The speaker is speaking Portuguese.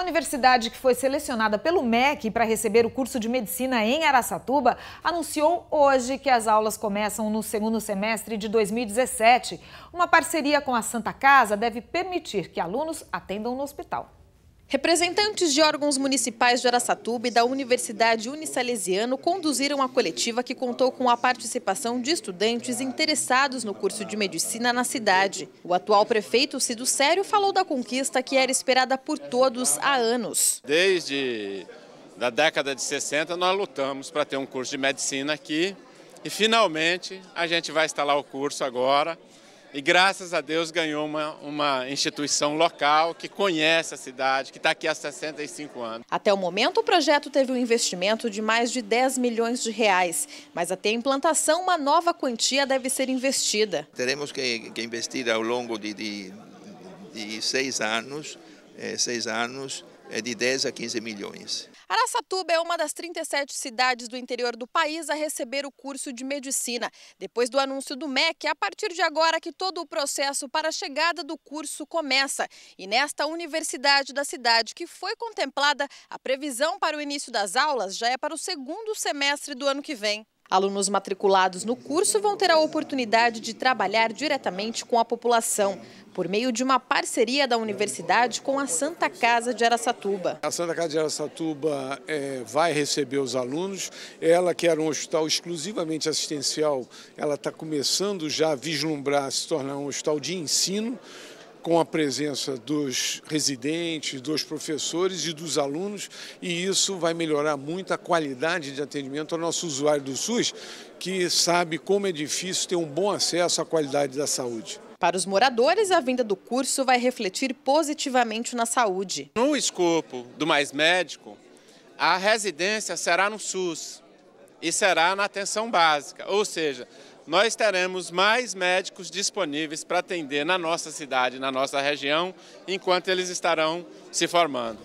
A universidade que foi selecionada pelo MEC para receber o curso de medicina em Araçatuba anunciou hoje que as aulas começam no segundo semestre de 2017. Uma parceria com a Santa Casa deve permitir que alunos atendam no hospital. Representantes de órgãos municipais de Araçatuba e da Universidade Unisalesiano conduziram a coletiva que contou com a participação de estudantes interessados no curso de medicina na cidade. O atual prefeito Cido Sério falou da conquista que era esperada por todos há anos. Desde a década de 60 nós lutamos para ter um curso de medicina aqui e finalmente a gente vai instalar o curso agora. E graças a Deus ganhou uma, uma instituição local que conhece a cidade, que está aqui há 65 anos. Até o momento, o projeto teve um investimento de mais de 10 milhões de reais, mas até a implantação, uma nova quantia deve ser investida. Teremos que, que investir ao longo de, de, de seis anos é, seis anos, é de 10 a 15 milhões. Araçatuba é uma das 37 cidades do interior do país a receber o curso de medicina. Depois do anúncio do MEC, é a partir de agora que todo o processo para a chegada do curso começa. E nesta universidade da cidade que foi contemplada, a previsão para o início das aulas já é para o segundo semestre do ano que vem. Alunos matriculados no curso vão ter a oportunidade de trabalhar diretamente com a população, por meio de uma parceria da universidade com a Santa Casa de Aracatuba. A Santa Casa de Aracatuba é, vai receber os alunos. Ela, que era um hospital exclusivamente assistencial, ela está começando já a vislumbrar se tornar um hospital de ensino com a presença dos residentes, dos professores e dos alunos, e isso vai melhorar muito a qualidade de atendimento ao nosso usuário do SUS, que sabe como é difícil ter um bom acesso à qualidade da saúde. Para os moradores, a vinda do curso vai refletir positivamente na saúde. No escopo do Mais Médico, a residência será no SUS e será na atenção básica, ou seja, nós teremos mais médicos disponíveis para atender na nossa cidade, na nossa região, enquanto eles estarão se formando.